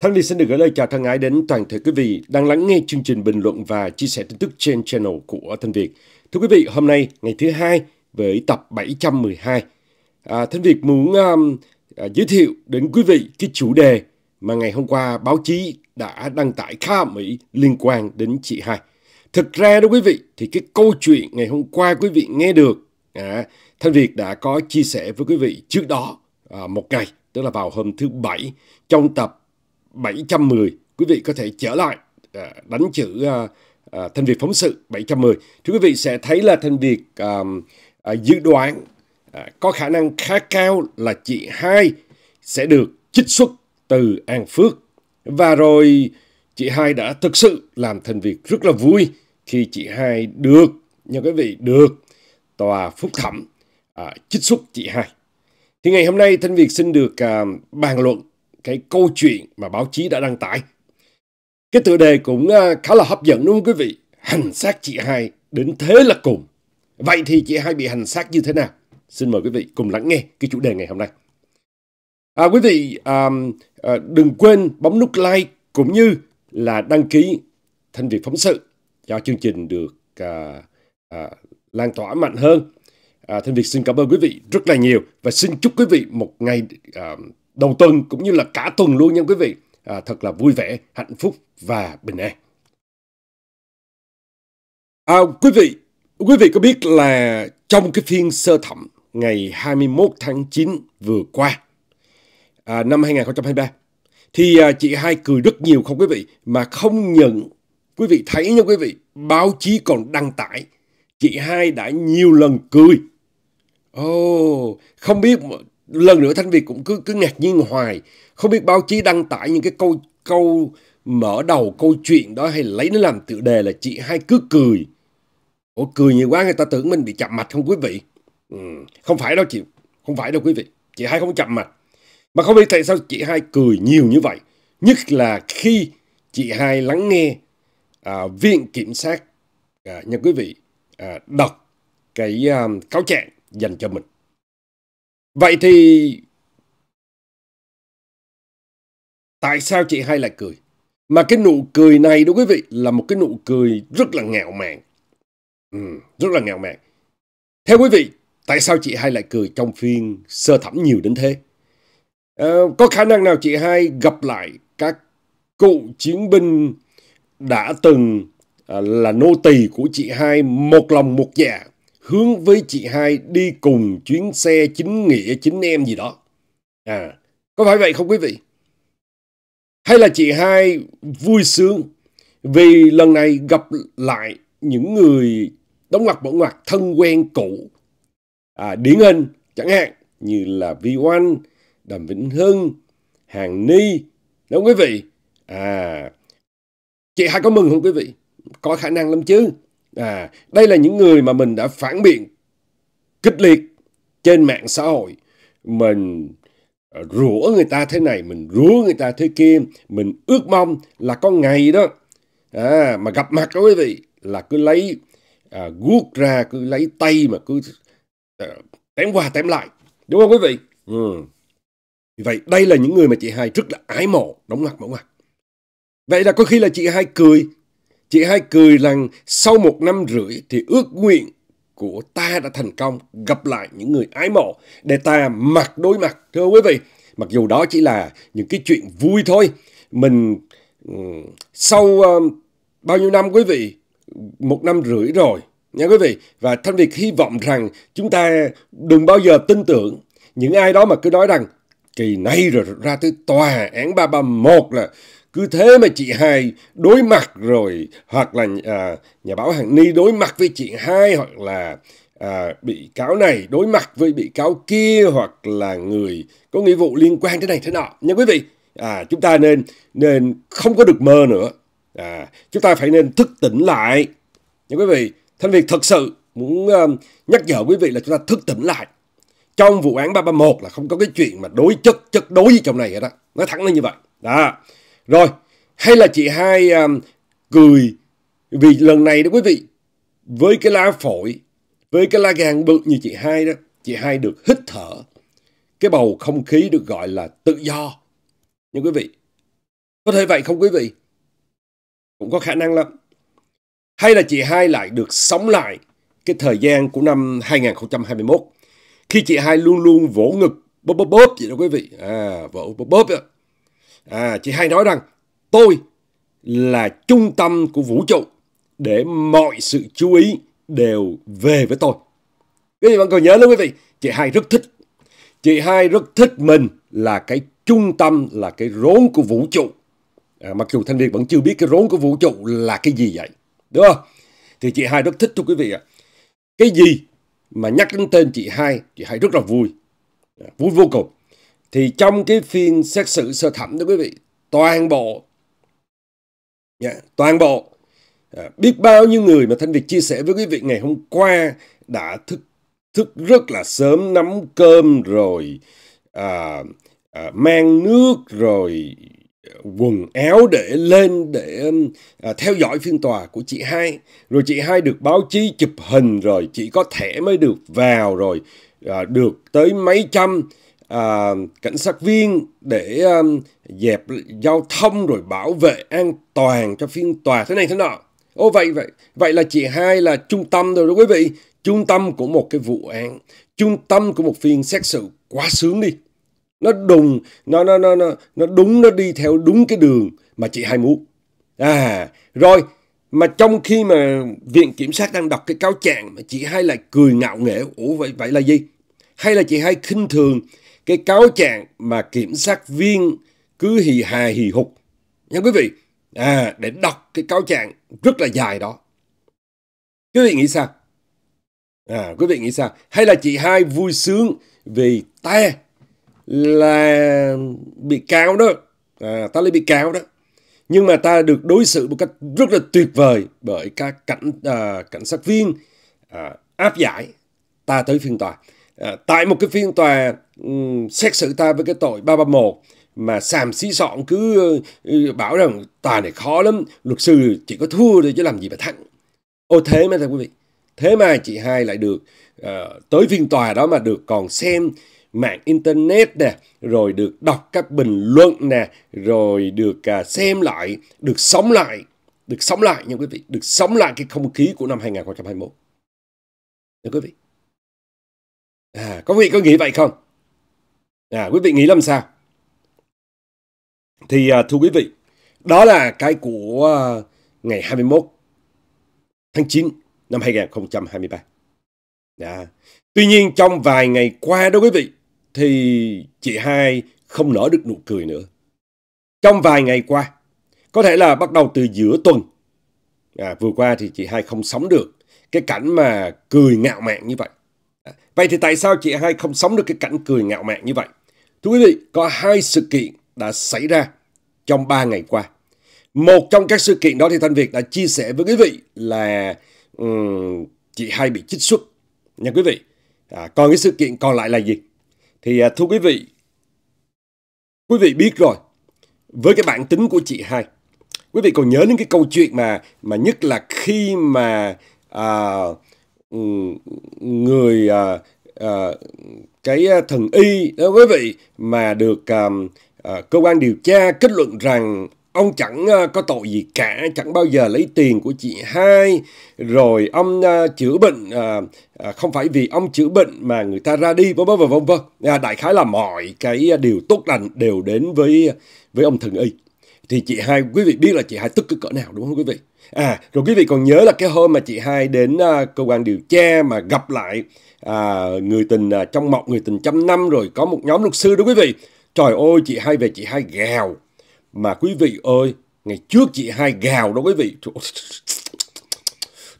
Thắng Ly xin được gửi lời chào thân ái đến toàn thể quý vị đang lắng nghe chương trình bình luận và chia sẻ tin tức trên channel của Thanh Việt. Thưa quý vị, hôm nay ngày thứ hai với tập 712, à, Thanh Việt muốn um, à, giới thiệu đến quý vị cái chủ đề mà ngày hôm qua báo chí đã đăng tải khá mỹ liên quan đến chị hai. Thực ra đó quý vị, thì cái câu chuyện ngày hôm qua quý vị nghe được, à, Thanh Việt đã có chia sẻ với quý vị trước đó à, một ngày, tức là vào hôm thứ Bảy, trong tập 710 quý vị có thể trở lại à, đánh chữ à, à, thanh Việt phóng sự 710 Thưa quý vị sẽ thấy là thanh Việt à, dự đoán có khả năng khá cao là chị hai sẽ được trích xuất từ An Phước và rồi chị hai đã thực sự làm thành việt rất là vui khi chị hai được như quý vị được tòa phúc thẩm trích xuất chị hai thì ngày hôm nay thanh việt xin được bàn luận cái câu chuyện mà báo chí đã đăng tải. Cái tựa đề cũng à, khá là hấp dẫn đúng không quý vị? Hành xác chị hai đến thế là cùng. Vậy thì chị hai bị hành xác như thế nào? Xin mời quý vị cùng lắng nghe cái chủ đề ngày hôm nay. À, quý vị à, à, đừng quên bấm nút like cũng như là đăng ký thanh việt phóng sự cho chương trình được à, à, lan tỏa mạnh hơn. À, thanh Việt xin cảm ơn quý vị rất là nhiều và xin chúc quý vị một ngày à, đầu tuần cũng như là cả tuần luôn nha quý vị. À, thật là vui vẻ, hạnh phúc và bình an. À, quý vị, quý vị có biết là trong cái phiên sơ thẩm ngày 21 tháng 9 vừa qua à, năm 2023 thì à, chị hai cười rất nhiều không quý vị mà không nhận quý vị thấy nha quý vị báo chí còn đăng tải chị hai đã nhiều lần cười ồ oh, không biết lần nữa Thanh Việt cũng cứ cứ ngạc nhiên hoài không biết báo chí đăng tải những cái câu câu mở đầu câu chuyện đó hay lấy nó làm tựa đề là chị hai cứ cười Ủa cười nhiều quá người ta tưởng mình bị chậm mạch không quý vị ừ, không phải đâu chị không phải đâu quý vị chị hai không chậm mạch mà không biết tại sao chị hai cười nhiều như vậy nhất là khi chị hai lắng nghe à, viện kiểm sát à, nha quý vị à, đọc cái à, cáo trạng dành cho mình Vậy thì tại sao chị hay lại cười? Mà cái nụ cười này đó quý vị là một cái nụ cười rất là nghèo mạn. Ừ, rất là nghèo mạn. Theo quý vị, tại sao chị hai lại cười trong phiên sơ thẩm nhiều đến thế? À, có khả năng nào chị hai gặp lại các cựu chiến binh đã từng à, là nô tỳ của chị hai một lòng một dạ hướng với chị hai đi cùng chuyến xe chính nghĩa chính em gì đó. À, có phải vậy không quý vị? Hay là chị hai vui sướng vì lần này gặp lại những người đóng ngoặc bỏ ngoặc thân quen cũ. À, điển hình chẳng hạn như là Vi Oanh, Đàm Vĩnh Hưng, Hàng Ni. Đúng quý vị? À, chị hai có mừng không quý vị? Có khả năng lắm chứ. À, đây là những người mà mình đã phản biện kịch liệt trên mạng xã hội. Mình ờ, rủa người ta thế này, mình rủa người ta thế kia, mình ước mong là có ngày đó à, mà gặp mặt đó quý vị là cứ lấy à, guốc ra, cứ lấy tay mà cứ à, tém qua tém lại. Đúng không quý vị? Ừ. Vậy đây là những người mà chị hai rất là ái mộ, đóng mặt mẫu mặt. Vậy là có khi là chị hai cười Chị hai cười rằng sau một năm rưỡi thì ước nguyện của ta đã thành công gặp lại những người ái mộ để ta mặt đối mặt. Thưa quý vị, mặc dù đó chỉ là những cái chuyện vui thôi. Mình ừ, sau ờ, bao nhiêu năm quý vị? Một năm rưỡi rồi nha quý vị. Và Thanh Việt hy vọng rằng chúng ta đừng bao giờ tin tưởng những ai đó mà cứ nói rằng kỳ này rồi ra tới tòa án 331 là cứ thế mà chị hai đối mặt rồi hoặc là à, nhà báo hằng ni đối mặt với chị hai hoặc là à, bị cáo này đối mặt với bị cáo kia hoặc là người có nghĩa vụ liên quan thế này thế nọ nha quý vị à, chúng ta nên nên không có được mơ nữa à, chúng ta phải nên thức tỉnh lại nha quý vị thanh việt thật sự muốn um, nhắc nhở quý vị là chúng ta thức tỉnh lại trong vụ án 331 là không có cái chuyện mà đối chất chất đối với chồng này hết đó nói thẳng là như vậy đó rồi, hay là chị hai um, cười vì lần này đó quý vị, với cái lá phổi, với cái lá gan bự như chị hai đó, chị hai được hít thở. Cái bầu không khí được gọi là tự do. Nhưng quý vị, có thể vậy không quý vị? Cũng có khả năng lắm. Hay là chị hai lại được sống lại cái thời gian của năm 2021 khi chị hai luôn luôn vỗ ngực bóp bóp bóp vậy đó quý vị à vỗ bóp bóp đó à, chị hay nói rằng tôi là trung tâm của vũ trụ để mọi sự chú ý đều về với tôi. Quý vị vẫn còn nhớ nữa quý vị, chị hai rất thích. Chị hai rất thích mình là cái trung tâm, là cái rốn của vũ trụ. À, mặc dù Thanh niên vẫn chưa biết cái rốn của vũ trụ là cái gì vậy. Đúng không? Thì chị hai rất thích thưa quý vị ạ. À. Cái gì mà nhắc đến tên chị hai, chị hai rất là vui. À, vui vô cùng thì trong cái phiên xét xử sơ thẩm đó quý vị toàn bộ yeah, dạ, toàn bộ uh, biết bao nhiêu người mà thanh việt chia sẻ với quý vị ngày hôm qua đã thức thức rất là sớm nắm cơm rồi à, à, mang nước rồi quần áo để lên để à, theo dõi phiên tòa của chị hai rồi chị hai được báo chí chụp hình rồi chị có thẻ mới được vào rồi à, được tới mấy trăm à, cảnh sát viên để à, dẹp giao thông rồi bảo vệ an toàn cho phiên tòa thế này thế nọ ô vậy vậy vậy là chị hai là trung tâm rồi đó quý vị trung tâm của một cái vụ án trung tâm của một phiên xét xử quá sướng đi nó đùng nó nó nó nó nó đúng nó đi theo đúng cái đường mà chị hai muốn à rồi mà trong khi mà viện kiểm sát đang đọc cái cáo trạng mà chị hai lại cười ngạo nghễ ủa vậy vậy là gì hay là chị hai khinh thường cái cáo trạng mà kiểm sát viên cứ hì hà hì hục. Nha quý vị, à, để đọc cái cáo trạng rất là dài đó. Quý vị nghĩ sao? À, quý vị nghĩ sao? Hay là chị hai vui sướng vì ta là bị cáo đó, à, ta lấy bị cáo đó. Nhưng mà ta được đối xử một cách rất là tuyệt vời bởi các cảnh à, cảnh sát viên à, áp giải ta tới phiên tòa. Ờ, tại một cái phiên tòa um, xét xử ta với cái tội 331 mà xàm xí sọn cứ ờ, ừ, bảo rằng tòa này khó lắm, luật sư chỉ có thua thôi chứ làm gì mà thắng. Ô thế mà thưa quý vị, thế mà chị hai lại được uh, tới phiên tòa đó mà được còn xem mạng internet nè, rồi được đọc các bình luận nè, rồi được uh, xem lại, được sống lại, được sống lại nha quý vị, được sống lại cái không khí của năm 2021. Thưa quý vị. À, các vị có nghĩ vậy không? À, quý vị nghĩ làm sao? Thì à, thưa quý vị, đó là cái của à, ngày 21 tháng 9 năm 2023. À, dạ. tuy nhiên trong vài ngày qua đó quý vị, thì chị hai không nở được nụ cười nữa. Trong vài ngày qua, có thể là bắt đầu từ giữa tuần, à, vừa qua thì chị hai không sống được cái cảnh mà cười ngạo mạn như vậy. Vậy thì tại sao chị hai không sống được cái cảnh cười ngạo mạn như vậy? Thưa quý vị, có hai sự kiện đã xảy ra trong ba ngày qua. Một trong các sự kiện đó thì Thanh Việt đã chia sẻ với quý vị là um, chị hai bị chích xuất. Nha quý vị. À, còn cái sự kiện còn lại là gì? Thì à, thưa quý vị, quý vị biết rồi, với cái bản tính của chị hai, quý vị còn nhớ đến cái câu chuyện mà mà nhất là khi mà à, người à, à, cái à, thần y đó quý vị mà được à, à, cơ quan điều tra kết luận rằng ông chẳng à, có tội gì cả chẳng bao giờ lấy tiền của chị hai rồi ông à, chữa bệnh à, à, không phải vì ông chữa bệnh mà người ta ra đi vân vân vân vân à, đại khái là mọi cái à, điều tốt lành đều đến với à, với ông thần y thì chị hai quý vị biết là chị hai tức cái cỡ nào đúng không quý vị À, rồi quý vị còn nhớ là cái hôm mà chị hai đến à, cơ quan điều tra mà gặp lại à, người tình à, trong mộng người tình trăm năm rồi có một nhóm luật sư đó quý vị. Trời ơi, chị hai về chị hai gào. Mà quý vị ơi, ngày trước chị hai gào đó quý vị.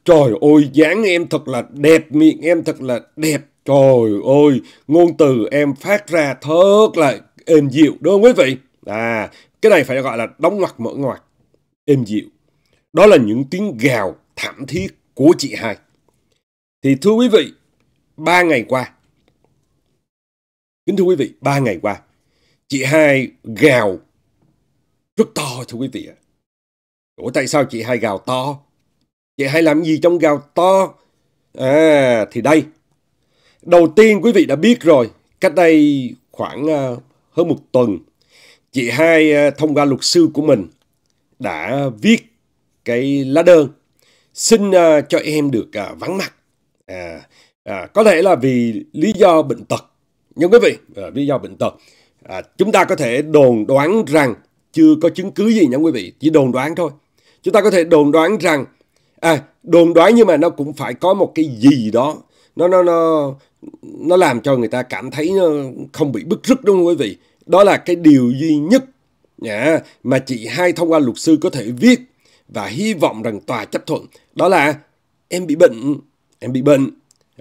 Trời, ơi, dáng em thật là đẹp, miệng em thật là đẹp. Trời ơi, ngôn từ em phát ra thật là êm dịu, đúng không quý vị? À, cái này phải gọi là đóng ngoặc mở ngoặc êm dịu. Đó là những tiếng gào thảm thiết của chị hai. Thì thưa quý vị, ba ngày qua, kính thưa quý vị, ba ngày qua, chị hai gào rất to thưa quý vị ạ. Ủa tại sao chị hai gào to? Chị hai làm gì trong gào to? À, thì đây. Đầu tiên quý vị đã biết rồi, cách đây khoảng à, hơn một tuần, chị hai à, thông qua luật sư của mình đã viết cái lá đơn xin uh, cho em được uh, vắng mặt à, à, có thể là vì lý do bệnh tật nhưng quý vị à, lý do bệnh tật à, chúng ta có thể đồn đoán rằng chưa có chứng cứ gì nha quý vị chỉ đồn đoán thôi chúng ta có thể đồn đoán rằng à đồn đoán nhưng mà nó cũng phải có một cái gì đó nó nó nó nó làm cho người ta cảm thấy nó không bị bức rứt đúng không quý vị đó là cái điều duy nhất yeah, à, mà chị hai thông qua luật sư có thể viết và hy vọng rằng tòa chấp thuận. Đó là em bị bệnh, em bị bệnh.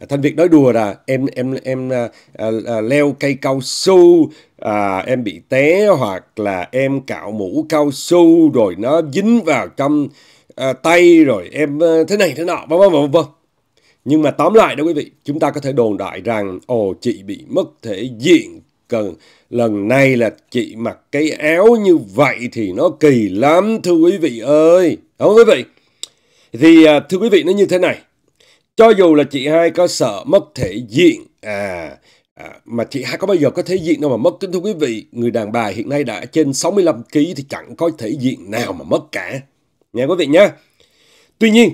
Thanh Việt nói đùa là em em em à, à, à, leo cây cao su, à, em bị té hoặc là em cạo mũ cao su rồi nó dính vào trong à, tay rồi em à, thế này thế nọ, vân vân vân vân. Nhưng mà tóm lại đó quý vị, chúng ta có thể đồn đại rằng ồ chị bị mất thể diện cần lần này là chị mặc cái áo như vậy thì nó kỳ lắm thưa quý vị ơi không quý vị thì à, thưa quý vị nó như thế này cho dù là chị hai có sợ mất thể diện à, à mà chị hai có bao giờ có thể diện đâu mà mất kính thưa quý vị người đàn bà hiện nay đã trên 65 kg thì chẳng có thể diện nào mà mất cả nha quý vị nhé tuy nhiên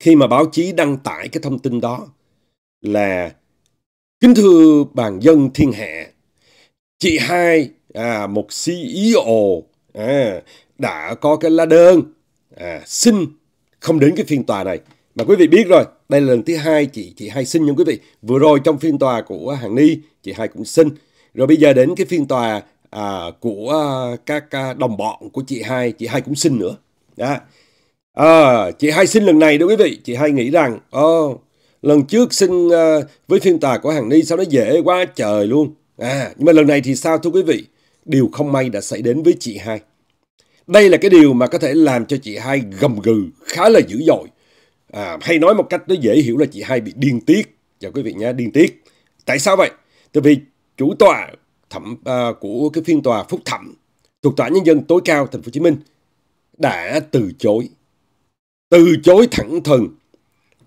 khi mà báo chí đăng tải cái thông tin đó là Kính thưa bàn dân thiên hạ, chị hai à, một CEO à, đã có cái lá đơn à, xin không đến cái phiên tòa này. Mà quý vị biết rồi, đây là lần thứ hai chị chị hai xin nha quý vị. Vừa rồi trong phiên tòa của hàng Ni, chị hai cũng xin. Rồi bây giờ đến cái phiên tòa à, của à, các à, đồng bọn của chị hai, chị hai cũng xin nữa. Đó. À, chị hai xin lần này đó quý vị, chị hai nghĩ rằng, oh, Lần trước xin à, với phiên tòa của hàng Ni sao nó dễ quá trời luôn. À, nhưng mà lần này thì sao thưa quý vị? Điều không may đã xảy đến với chị hai. Đây là cái điều mà có thể làm cho chị hai gầm gừ khá là dữ dội. À, hay nói một cách nó dễ hiểu là chị hai bị điên tiết. Chào quý vị nhé điên tiết. Tại sao vậy? Tại vì chủ tòa thẩm à, của cái phiên tòa phúc thẩm thuộc tòa nhân dân tối cao thành phố Hồ Chí Minh đã từ chối từ chối thẳng thừng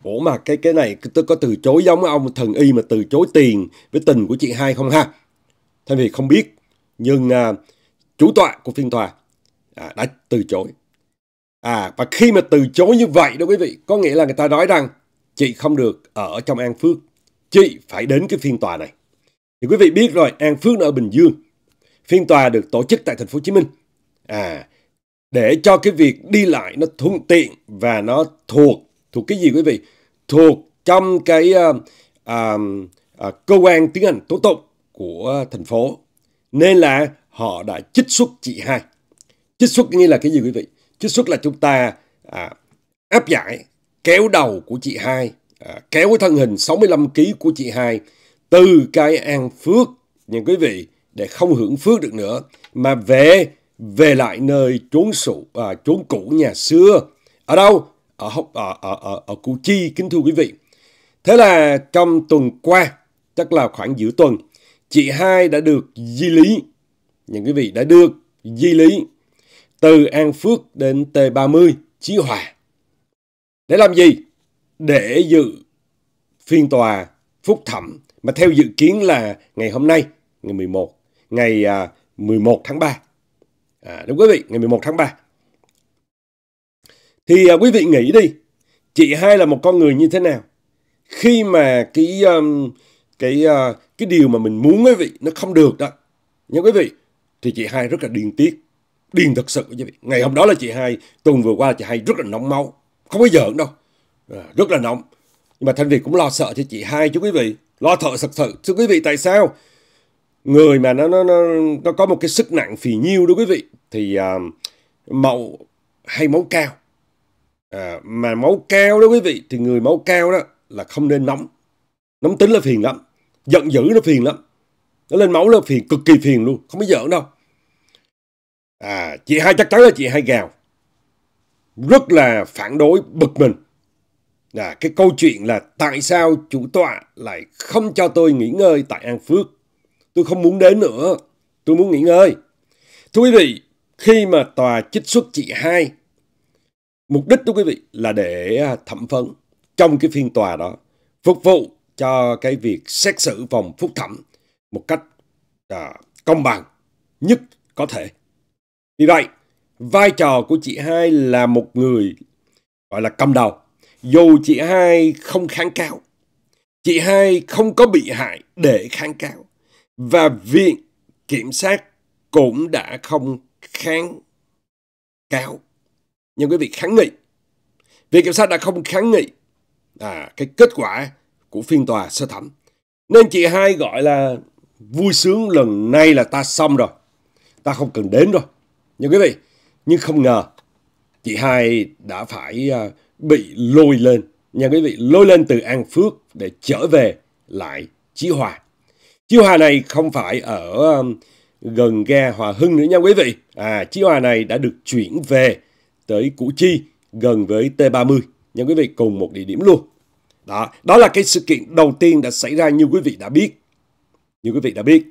Ủa mà cái cái này tôi có từ chối giống ông thần y mà từ chối tiền với tình của chị hai không ha? Thanh vì không biết, nhưng à, chủ tọa của phiên tòa à, đã từ chối. À, và khi mà từ chối như vậy đó quý vị, có nghĩa là người ta nói rằng chị không được ở trong An Phước, chị phải đến cái phiên tòa này. Thì quý vị biết rồi, An Phước ở Bình Dương, phiên tòa được tổ chức tại thành phố Hồ Chí Minh. À, để cho cái việc đi lại nó thuận tiện và nó thuộc thuộc cái gì quý vị thuộc trong cái à, à, à, cơ quan tiến hành tố tụng của thành phố nên là họ đã trích xuất chị hai trích xuất nghĩa là cái gì quý vị trích xuất là chúng ta à, áp giải kéo đầu của chị hai à, kéo cái thân hình 65 kg của chị hai từ cái an phước những quý vị để không hưởng phước được nữa mà về về lại nơi trốn sụ à, trốn cũ nhà xưa ở đâu ở học ở ở ở, ở Củ Chi kính thưa quý vị. Thế là trong tuần qua chắc là khoảng giữa tuần chị hai đã được di lý những quý vị đã được di lý từ An Phước đến T30 Chí Hòa. Để làm gì? Để dự phiên tòa phúc thẩm mà theo dự kiến là ngày hôm nay, ngày 11, ngày 11 à, tháng 3. À, đúng quý vị, ngày 11 tháng 3. Thì à, quý vị nghĩ đi, chị hai là một con người như thế nào? Khi mà cái um, cái uh, cái điều mà mình muốn quý vị nó không được đó. Nha quý vị, thì chị hai rất là điên tiết. Điên thật sự quý vị. Ngày hôm đó là chị hai, tuần vừa qua là chị hai rất là nóng máu. Không có giỡn đâu. À, rất là nóng. Nhưng mà Thanh Việt cũng lo sợ cho chị hai chứ quý vị. Lo thợ thật sự. Thưa quý vị tại sao? Người mà nó nó nó, nó có một cái sức nặng phì nhiêu đó quý vị. Thì uh, màu hay máu cao à, mà máu cao đó quý vị thì người máu cao đó là không nên nóng nóng tính là phiền lắm giận dữ nó phiền lắm nó lên máu là phiền cực kỳ phiền luôn không có giỡn đâu à chị hai chắc chắn là chị hai gào rất là phản đối bực mình là dạ, cái câu chuyện là tại sao chủ tọa lại không cho tôi nghỉ ngơi tại An Phước tôi không muốn đến nữa tôi muốn nghỉ ngơi thưa quý vị khi mà tòa trích xuất chị hai Mục đích của quý vị là để à, thẩm vấn trong cái phiên tòa đó phục vụ cho cái việc xét xử vòng phúc thẩm một cách à, công bằng nhất có thể. Vì vậy, vai trò của chị hai là một người gọi là cầm đầu. Dù chị hai không kháng cáo, chị hai không có bị hại để kháng cáo. Và viện kiểm sát cũng đã không kháng cáo nhưng quý vị kháng nghị. Viện kiểm sát đã không kháng nghị à, cái kết quả của phiên tòa sơ thẩm. Nên chị hai gọi là vui sướng lần này là ta xong rồi. Ta không cần đến rồi. Nhưng quý vị, nhưng không ngờ chị hai đã phải à, bị lôi lên. Nhà quý vị lôi lên từ An Phước để trở về lại Chí Hòa. Chí Hòa này không phải ở à, gần ga Hòa Hưng nữa nha quý vị. À, Chí Hòa này đã được chuyển về tới Củ Chi gần với T30. Nha quý vị cùng một địa điểm luôn. Đó, đó là cái sự kiện đầu tiên đã xảy ra như quý vị đã biết. Như quý vị đã biết.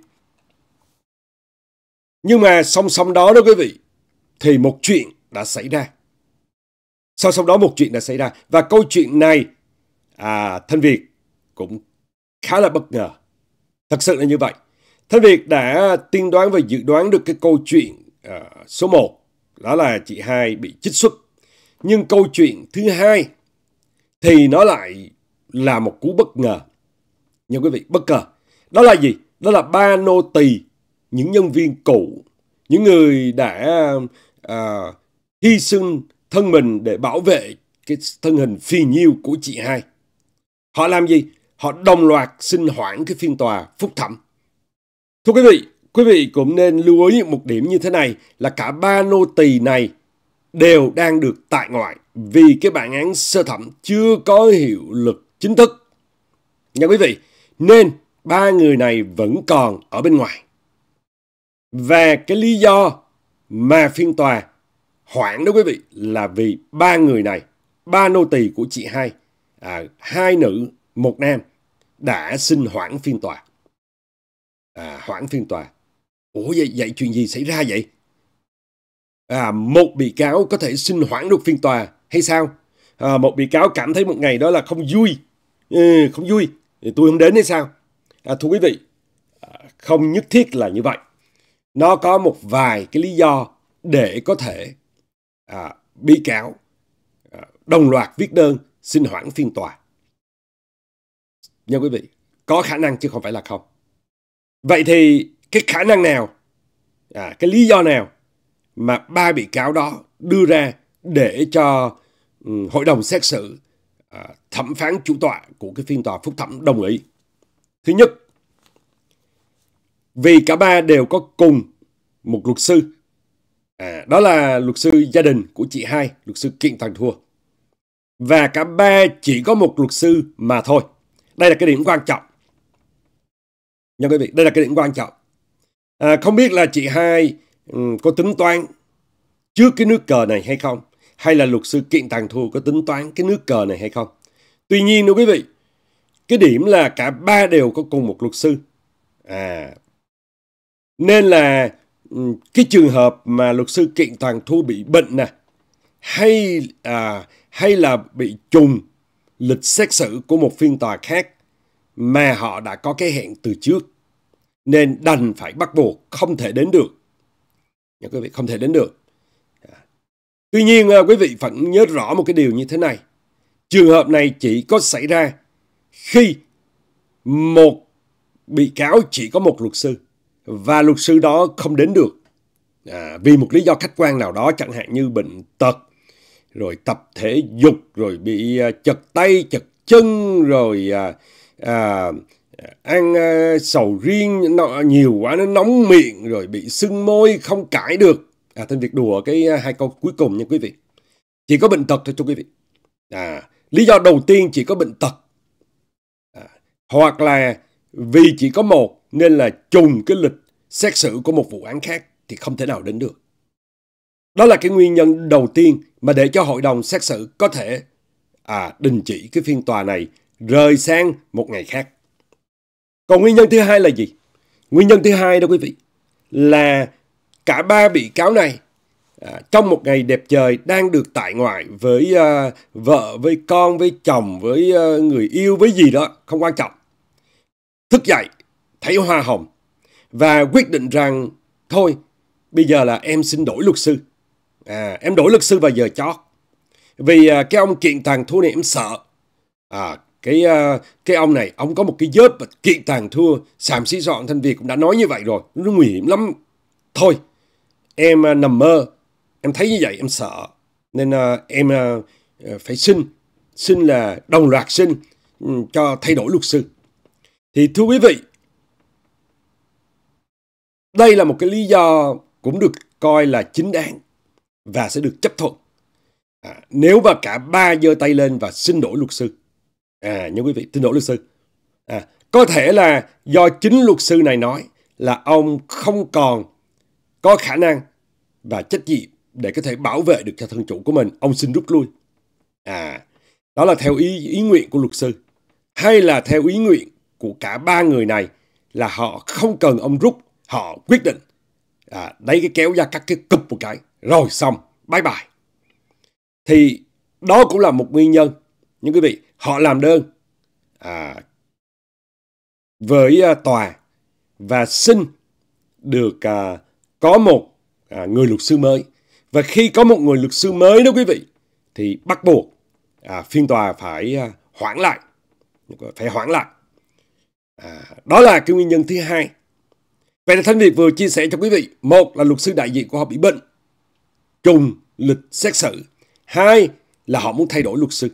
Nhưng mà song song đó đó quý vị, thì một chuyện đã xảy ra. Song song đó một chuyện đã xảy ra. Và câu chuyện này, à, Thanh Việt cũng khá là bất ngờ. Thật sự là như vậy. Thanh Việt đã tiên đoán và dự đoán được cái câu chuyện à, số 1 đó là chị hai bị trích xuất. Nhưng câu chuyện thứ hai thì nó lại là một cú bất ngờ. Nha quý vị, bất ngờ. Đó là gì? Đó là ba nô tỳ, những nhân viên cũ, những người đã à, hy sinh thân mình để bảo vệ cái thân hình phi nhiêu của chị hai. Họ làm gì? Họ đồng loạt xin hoãn cái phiên tòa phúc thẩm. Thưa quý vị, Quý vị cũng nên lưu ý một điểm như thế này là cả ba nô tỳ này đều đang được tại ngoại vì cái bản án sơ thẩm chưa có hiệu lực chính thức. Nha quý vị, nên ba người này vẫn còn ở bên ngoài. Và cái lý do mà phiên tòa hoãn đó quý vị là vì ba người này, ba nô tỳ của chị hai, à, hai nữ, một nam đã xin hoãn phiên tòa. À, hoãn phiên tòa Ủa vậy, vậy chuyện gì xảy ra vậy? À, một bị cáo có thể xin hoãn được phiên tòa hay sao? À, một bị cáo cảm thấy một ngày đó là không vui. Ừ, không vui, thì tôi không đến hay sao? À, thưa quý vị, à, không nhất thiết là như vậy. Nó có một vài cái lý do để có thể à, bị cáo à, đồng loạt viết đơn xin hoãn phiên tòa. Nha quý vị, có khả năng chứ không phải là không. Vậy thì cái khả năng nào, à, cái lý do nào mà ba bị cáo đó đưa ra để cho um, hội đồng xét xử à, thẩm phán chủ tọa của cái phiên tòa phúc thẩm đồng ý. Thứ nhất, vì cả ba đều có cùng một luật sư, à, đó là luật sư gia đình của chị hai, luật sư kiện thằng thua. Và cả ba chỉ có một luật sư mà thôi. Đây là cái điểm quan trọng. Nha quý vị, đây là cái điểm quan trọng. À, không biết là chị hai um, có tính toán trước cái nước cờ này hay không? Hay là luật sư kiện tàn thu có tính toán cái nước cờ này hay không? Tuy nhiên đó quý vị, cái điểm là cả ba đều có cùng một luật sư. À, nên là um, cái trường hợp mà luật sư kiện toàn thu bị bệnh nè, hay à, hay là bị trùng lịch xét xử của một phiên tòa khác mà họ đã có cái hẹn từ trước nên đành phải bắt buộc không thể đến được. Nha dạ, quý vị, không thể đến được. Dạ. Tuy nhiên ờ, quý vị vẫn nhớ rõ một cái điều như thế này. Trường hợp này chỉ có xảy ra khi một bị cáo chỉ có một luật sư và luật sư đó không đến được à, vì một lý do khách quan nào đó chẳng hạn như bệnh tật rồi tập thể dục rồi bị ờ, chật tay chật chân rồi à, à, ăn uh, ờ, sầu riêng nọ nhiều quá nó nóng miệng rồi bị sưng môi không cãi được à thêm việc đùa cái uh, hai câu cuối cùng nha quý vị chỉ có bệnh tật thôi cho quý vị à lý do đầu tiên chỉ có bệnh tật à, hoặc là vì chỉ có một nên là trùng cái lịch xét xử của một vụ án khác thì không thể nào đến được đó là cái nguyên nhân đầu tiên mà để cho hội đồng xét xử có thể à đình chỉ cái phiên tòa này rời sang một ngày khác còn nguyên nhân thứ hai là gì? Nguyên nhân thứ hai đó quý vị là cả ba bị cáo này à, trong một ngày đẹp trời đang được tại ngoại với à, vợ, với con, với chồng, với à, người yêu, với gì đó không quan trọng. Thức dậy, thấy hoa hồng và quyết định rằng thôi bây giờ là em xin đổi luật sư. À, em đổi luật sư vào giờ chót. Vì à, cái ông kiện thằng thu này em sợ. À, cái uh, cái ông này ông có một cái dớp và kỵ tàng thua sàm sĩ dọn thân việt cũng đã nói như vậy rồi nó nguy hiểm lắm thôi em uh, nằm mơ em thấy như vậy em sợ nên uh, em uh, phải xin xin là đồng loạt xin um, cho thay đổi luật sư thì thưa quý vị đây là một cái lý do cũng được coi là chính đáng và sẽ được chấp thuận à, nếu mà cả ba giơ tay lên và xin đổi luật sư À, nhưng quý vị tin lỗi luật sư. À, có thể là do chính luật sư này nói là ông không còn có khả năng và trách nhiệm để có thể bảo vệ được cho thân chủ của mình. Ông xin rút lui. À, đó là theo ý, ý nguyện của luật sư. Hay là theo ý nguyện của cả ba người này là họ không cần ông rút, họ quyết định. À, đấy cái kéo ra các cái cục một cái. Rồi xong, bye bye. Thì đó cũng là một nguyên nhân. Nhưng quý vị, họ làm đơn à, với à, tòa và xin được à, có một à, người luật sư mới và khi có một người luật sư mới đó quý vị thì bắt buộc à, phiên tòa phải à, hoãn lại phải hoãn lại à, đó là cái nguyên nhân thứ hai vậy là thanh việt vừa chia sẻ cho quý vị một là luật sư đại diện của họ bị bệnh trùng lịch xét xử hai là họ muốn thay đổi luật sư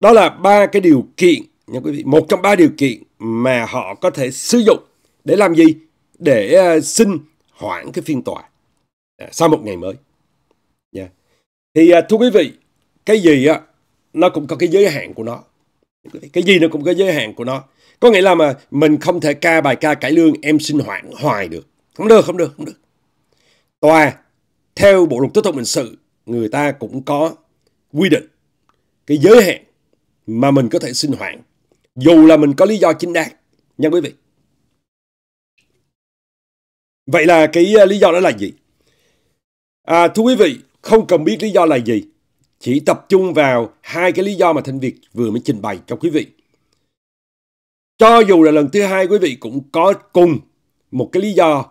đó là ba cái điều kiện nha quý vị, một trong ba điều kiện mà họ có thể sử dụng để làm gì? Để uh, xin hoãn cái phiên tòa à, sau một ngày mới. Nha. Thì uh, thưa quý vị, cái gì á uh, nó cũng có cái giới hạn của nó. Cái gì nó cũng có giới hạn của nó. Có nghĩa là mà mình không thể ca bài ca cải lương em xin hoãn hoài được. Không được, không được, không được. Tòa theo bộ luật tố tụng hình sự người ta cũng có quy định cái giới hạn mà mình có thể sinh hoạn dù là mình có lý do chính đáng nha quý vị vậy là cái à, lý do đó là gì à, thưa quý vị không cần biết lý do là gì chỉ tập trung vào hai cái lý do mà thanh việt vừa mới trình bày cho quý vị cho dù là lần thứ hai quý vị cũng có cùng một cái lý do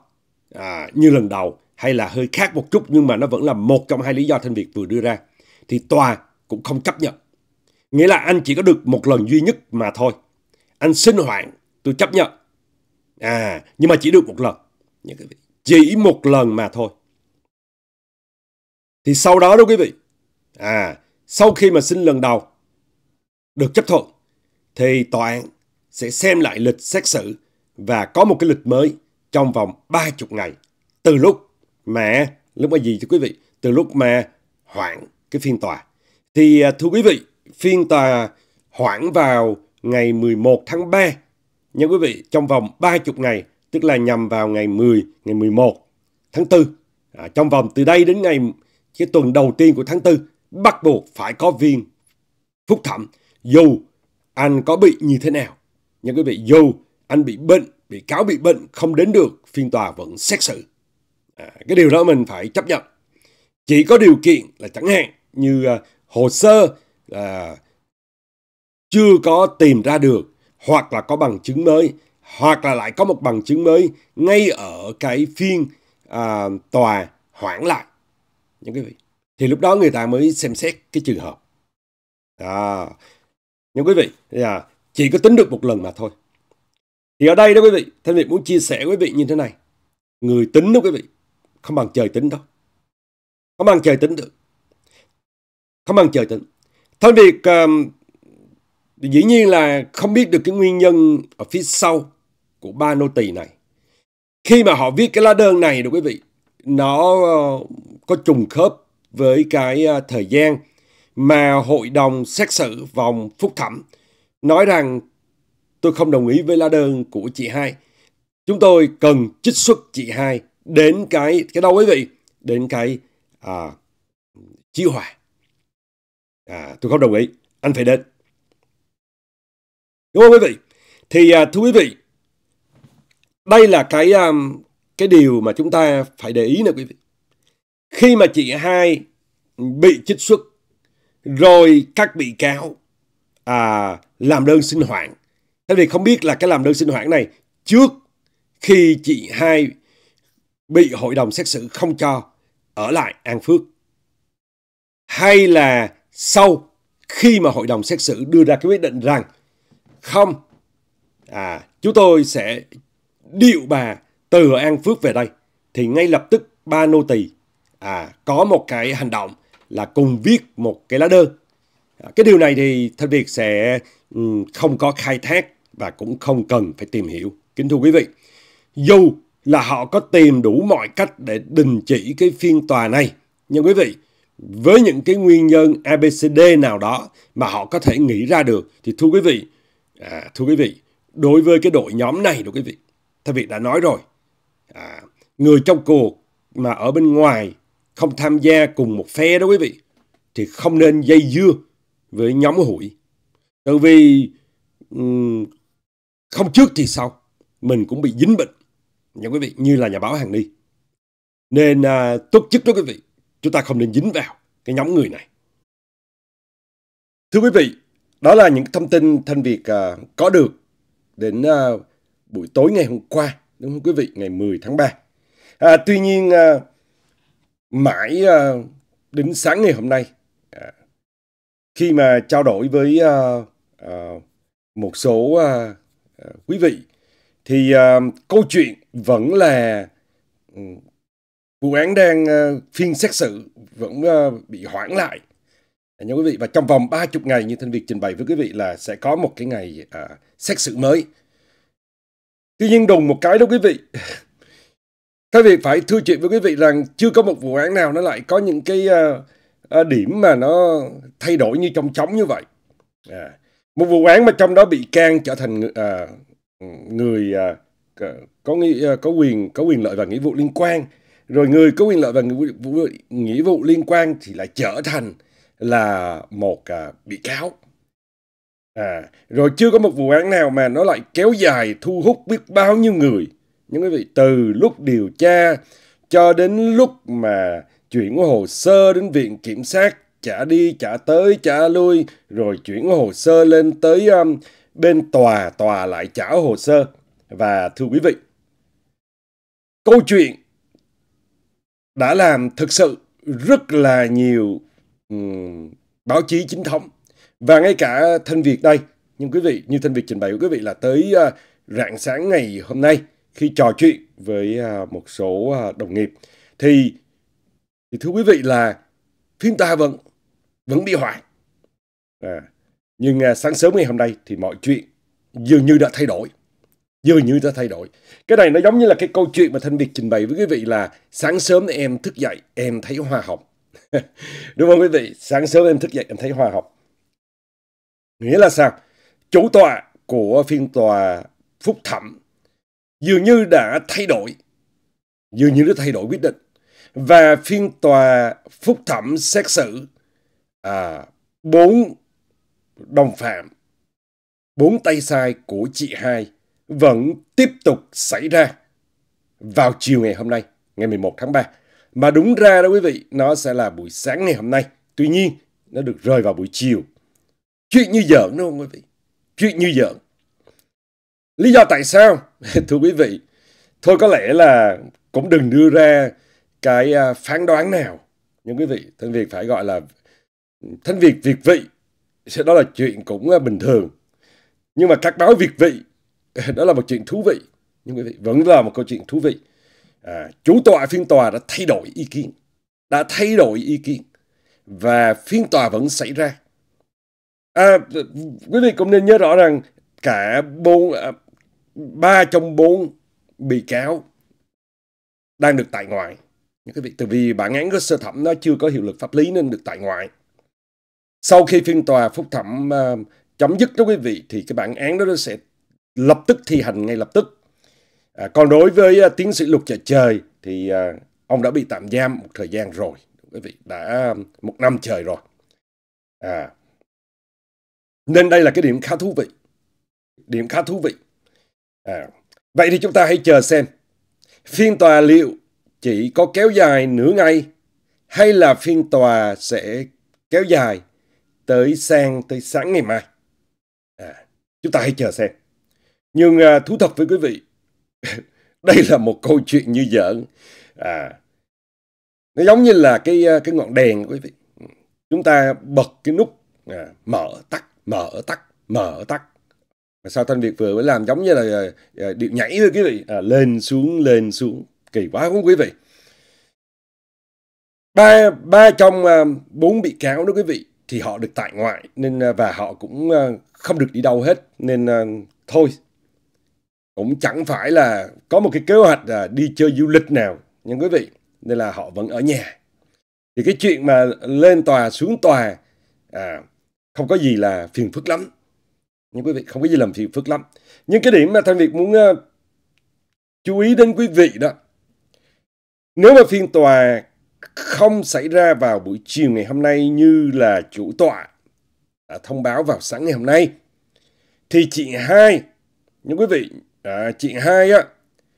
à, như lần đầu hay là hơi khác một chút nhưng mà nó vẫn là một trong hai lý do thanh việt vừa đưa ra thì tòa cũng không chấp nhận Nghĩa là anh chỉ có được một lần duy nhất mà thôi. Anh sinh hoạn, tôi chấp nhận. À, nhưng mà chỉ được một lần. Chỉ một lần mà thôi. Thì sau đó đó quý vị, à, sau khi mà xin lần đầu, được chấp thuận, thì tòa án sẽ xem lại lịch xét xử và có một cái lịch mới trong vòng 30 ngày. Từ lúc mà, lúc mà gì thưa quý vị, từ lúc mà hoãn cái phiên tòa. Thì à, thưa quý vị, phiên tòa hoãn vào ngày 11 tháng 3. Nha quý vị, trong vòng 30 ngày, tức là nhằm vào ngày 10, ngày 11 tháng 4. À, trong vòng từ đây đến ngày cái tuần đầu tiên của tháng 4, bắt buộc phải có viên phúc thẩm dù anh có bị như thế nào. Nha quý vị, dù anh bị bệnh, bị cáo bị bệnh không đến được, phiên tòa vẫn xét xử. À, cái điều đó mình phải chấp nhận. Chỉ có điều kiện là chẳng hạn như à, hồ sơ à, chưa có tìm ra được hoặc là có bằng chứng mới hoặc là lại có một bằng chứng mới ngay ở cái phiên à, tòa hoãn lại những quý vị thì lúc đó người ta mới xem xét cái trường hợp à, những quý vị à, chỉ có tính được một lần mà thôi thì ở đây đó quý vị thanh việt muốn chia sẻ quý vị như thế này người tính đó quý vị không bằng trời tính đâu không bằng trời tính được không bằng trời tính Thôi việc um, dĩ nhiên là không biết được cái nguyên nhân ở phía sau của ba nô tỳ này. Khi mà họ viết cái lá đơn này đó quý vị, nó uh, có trùng khớp với cái uh, thời gian mà hội đồng xét xử vòng phúc thẩm nói rằng tôi không đồng ý với lá đơn của chị hai. Chúng tôi cần trích xuất chị hai đến cái cái đâu quý vị? Đến cái à, chí hòa À, tôi không đồng ý. Anh phải đến. Đúng không quý vị? Thì à, thưa quý vị, đây là cái à, cái điều mà chúng ta phải để ý nè quý vị. Khi mà chị hai bị trích xuất rồi các bị cáo à, làm đơn xin hoãn. Thế vì không biết là cái làm đơn xin hoãn này trước khi chị hai bị hội đồng xét xử không cho ở lại An Phước hay là sau khi mà hội đồng xét xử đưa ra cái quyết định rằng không à chúng tôi sẽ điệu bà từ An Phước về đây thì ngay lập tức ba nô tỳ à có một cái hành động là cùng viết một cái lá đơn. À, cái điều này thì Thanh việc sẽ um, không có khai thác và cũng không cần phải tìm hiểu. Kính thưa quý vị, dù là họ có tìm đủ mọi cách để đình chỉ cái phiên tòa này, nhưng quý vị, với những cái nguyên nhân ABCD nào đó mà họ có thể nghĩ ra được thì thưa quý vị, à, thưa quý vị, đối với cái đội nhóm này thưa quý vị, thưa vị đã nói rồi, à, người trong cuộc mà ở bên ngoài không tham gia cùng một phe đó quý vị, thì không nên dây dưa với nhóm hủi. Tại vì không trước thì sau, mình cũng bị dính bệnh, nha quý vị, như là nhà báo Hàng Ni. Nên à, tốt chức đó quý vị, Chúng ta không nên dính vào cái nhóm người này. Thưa quý vị, đó là những thông tin Thanh Việt à, có được đến à, buổi tối ngày hôm qua, đúng không quý vị, ngày 10 tháng 3. À, tuy nhiên, à, mãi đến sáng ngày hôm nay, khi mà trao đổi với một số quý vị, thì câu chuyện vẫn là ừ, vụ án đang ờ, phiên xét xử vẫn ờ, bị hoãn lại nha quý vị và trong vòng 30 ngày như thanh việt trình bày với quý vị là sẽ có một cái ngày uh, xét xử mới tuy nhiên đùng một cái đó quý vị Thay vì phải thưa chuyện với quý vị rằng chưa có một vụ án nào nó lại có những cái uh, uh, điểm mà nó thay đổi như trong chóng như vậy. À, một vụ án mà trong đó bị can trở thành uh, người uh, có uh, có quyền có quyền lợi và nghĩa vụ liên quan rồi người có quyền lợi và nghĩa vụ liên quan thì lại trở thành là một à, bị cáo à rồi chưa có một vụ án nào mà nó lại kéo dài thu hút biết bao nhiêu người những quý vị từ lúc điều tra cho đến lúc mà chuyển hồ sơ đến viện kiểm sát trả đi trả tới trả lui rồi chuyển hồ sơ lên tới um, bên tòa tòa lại trả hồ sơ và thưa quý vị câu chuyện đã làm thực sự rất là nhiều um, báo chí chính thống và ngay cả Thanh Việt đây. Nhưng quý vị, như Thanh Việt trình bày của quý vị là tới uh, rạng sáng ngày hôm nay khi trò chuyện với uh, một số uh, đồng nghiệp thì, thì thưa quý vị là phim ta vẫn vẫn bị hoại À, nhưng uh, sáng sớm ngày hôm nay thì mọi chuyện dường như đã thay đổi dường như đã thay đổi. Cái này nó giống như là cái câu chuyện mà Thanh Việt trình bày với quý vị là sáng sớm em thức dậy em thấy hoa hồng. Đúng không quý vị? Sáng sớm em thức dậy em thấy hoa hồng. Nghĩa là sao? Chủ tọa của phiên tòa phúc thẩm dường như đã thay đổi. Dường như đã thay đổi quyết định. Và phiên tòa phúc thẩm xét xử à, bốn đồng phạm, bốn tay sai của chị hai vẫn tiếp tục xảy ra vào chiều ngày hôm nay, ngày 11 tháng 3. Mà đúng ra đó quý vị, nó sẽ là buổi sáng ngày hôm nay. Tuy nhiên, nó được rơi vào buổi chiều. Chuyện như giỡn đúng không quý vị? Chuyện như giỡn. Lý do tại sao? Thưa quý vị, thôi có lẽ là cũng đừng đưa ra cái à, phán đoán nào. Nhưng quý vị, thân việc phải gọi là thân việc việt vị. Đó là chuyện cũng à, bình thường. Nhưng mà các báo việc vị đó là một chuyện thú vị nhưng quý vị vẫn là một câu chuyện thú vị à, chủ tọa phiên tòa đã thay đổi ý kiến đã thay đổi ý kiến và phiên tòa vẫn xảy ra à, quý vị cũng nên nhớ rõ rằng cả bốn à, ba trong bốn bị cáo đang được tại ngoại những cái việc từ vì bản án của sơ thẩm nó chưa có hiệu lực pháp lý nên được tại ngoại sau khi phiên tòa phúc thẩm uh, chấm dứt đó quý vị thì cái bản án đó nó sẽ lập tức thi hành ngay lập tức. À, còn đối với à, tiến sĩ Lục Trời Trời thì à, ông đã bị tạm giam một thời gian rồi, quý vị đã à, một năm trời rồi. À, nên đây là cái điểm khá thú vị, điểm khá thú vị. À, vậy thì chúng ta hãy chờ xem phiên tòa liệu chỉ có kéo dài nửa ngày hay là phiên tòa sẽ kéo dài tới sang tới sáng ngày mai. À, chúng ta hãy chờ xem. Nhưng à, thú thật với quý vị, đây là một câu chuyện như giỡn. À, nó giống như là cái à, cái ngọn đèn quý vị. Chúng ta bật cái nút à, mở tắt, mở tắt, mở tắt. Sao Thanh Việt vừa mới làm giống như là à, à, điệu nhảy thôi quý vị. À, lên xuống, lên xuống. Kỳ quá không quý vị? Ba, ba trong à, bốn bị cáo đó quý vị thì họ được tại ngoại nên à, và họ cũng không được đi đâu hết nên thôi cũng chẳng phải là có một cái kế hoạch là đi chơi du lịch nào nhưng quý vị nên là họ vẫn ở nhà thì cái chuyện mà lên tòa xuống tòa à, không có gì là phiền phức lắm nhưng quý vị không có gì làm phiền phức lắm nhưng cái điểm mà thanh việt muốn uh, chú ý đến quý vị đó nếu mà phiên tòa không xảy ra vào buổi chiều ngày hôm nay như là chủ tọa thông báo vào sáng ngày hôm nay thì chị hai những quý vị à, chuyện hai á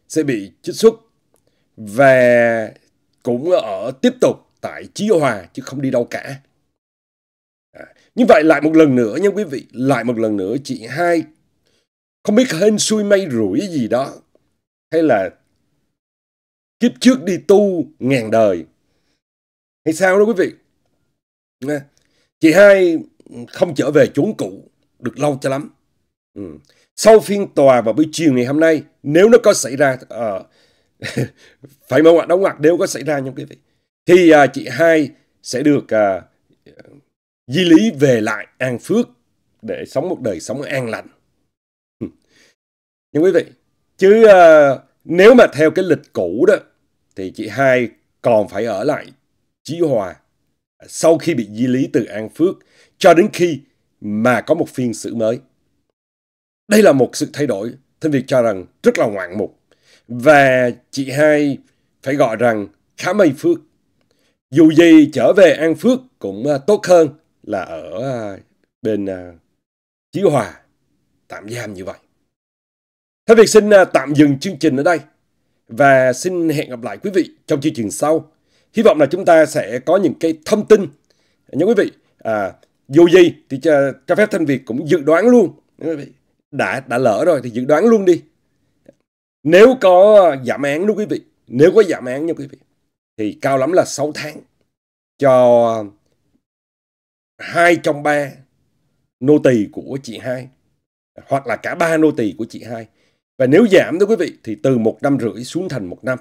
sẽ bị trích xuất và cũng ở tiếp tục tại Chí Hòa chứ không đi đâu cả. À, như vậy lại một lần nữa nha quý vị, lại một lần nữa chị hai không biết hên xui may rủi gì đó hay là kiếp trước đi tu ngàn đời hay sao đó quý vị. Chị hai không trở về chốn cũ được lâu cho lắm. Ừ sau phiên tòa vào buổi chiều ngày hôm nay nếu nó có xảy ra uh, phải mở ngoặt đóng ngoặt nếu có xảy ra nha quý vị thì uh, chị hai sẽ được uh, di lý về lại an phước để sống một đời sống an lành nhưng quý vị chứ uh, nếu mà theo cái lịch cũ đó thì chị hai còn phải ở lại chí hòa sau khi bị di lý từ an phước cho đến khi mà có một phiên xử mới đây là một sự thay đổi, Thanh Việt cho rằng rất là ngoạn mục. Và chị hai phải gọi rằng khá may phước. Dù gì trở về An Phước cũng à, tốt hơn là ở à, bên à, Chí Hòa tạm giam như vậy. Thanh Việt xin tạm dừng chương trình ở đây và xin hẹn gặp lại quý vị trong chương trình sau. Hy vọng là chúng ta sẽ có những cái thông tin. Nhớ quý vị, à, dù gì thì cho, cho phép Thanh Việt cũng dự đoán luôn. Quý vị đã đã lỡ rồi thì dự đoán luôn đi nếu có giảm án đúng quý vị nếu có giảm án nha quý vị thì cao lắm là 6 tháng cho hai trong ba nô tỳ của chị hai hoặc là cả ba nô tỳ của chị hai và nếu giảm đó quý vị thì từ một năm rưỡi xuống thành một năm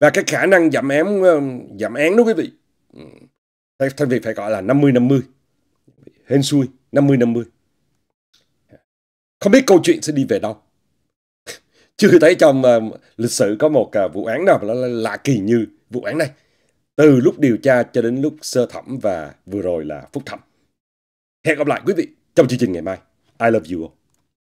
và cái khả năng giảm án giảm án đó quý vị ừ, thành việc phải gọi là 50 50 hên xui 50 50 không biết câu chuyện sẽ đi về đâu. Chưa thấy trong uh, lịch sử có một uh, vụ án nào mà nó lạ kỳ như vụ án này. Từ lúc điều tra cho đến lúc sơ thẩm và vừa rồi là phúc thẩm. Hẹn gặp lại quý vị trong chương trình ngày mai. I love you all.